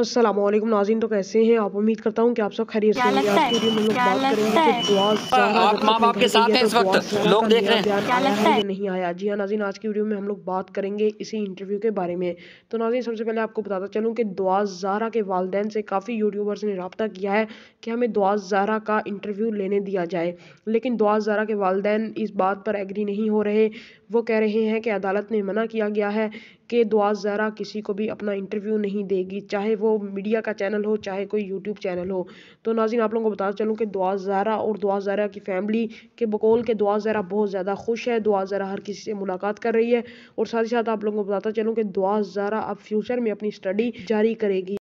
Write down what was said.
असलम नाजिन तो कैसे हैं आप उम्मीद करता हूँ कि आप सब खैरियत से होंगे आज के दिन हम लोग बात करेंगे कि दुआ आप बाप के साथ हैं इस वक्त लोग देख रहे हैं क्या लगता है नहीं आया जी हाँ नाजिन आज की वीडियो में हम लोग बात करेंगे इसी इंटरव्यू के बारे में तो नाजिन सबसे पहले आपको बताता चलूँ कि दुआ जहरा के वालदे से काफ़ी यूट्यूबर्स ने रबता किया है कि हमें दुआ जहरा का इंटरव्यू लेने दिया जाए लेकिन दुआ जहरा के वालदेन इस बात पर एग्री नहीं हो रहे वो कह रहे हैं कि अदालत ने मना किया गया है कि दुआ जहरा किसी को भी अपना इंटरव्यू नहीं देगी चाहे वो वो मीडिया का चैनल हो चाहे कोई यूट्यूब चैनल हो तो नाजिन आप लोगों को बता चलूँ कि दुआ ज़ारा और दुआ ज़ारा की फैमिली के बकोल के दुआ ज़ारा बहुत ज़्यादा खुश है दुआ ज़ारा हर किसी से मुलाकात कर रही है और साथ ही साथ आप लोगों को बताता चलूँ कि दुआ ज़ारा अब फ्यूचर में अपनी स्टडी जारी करेगी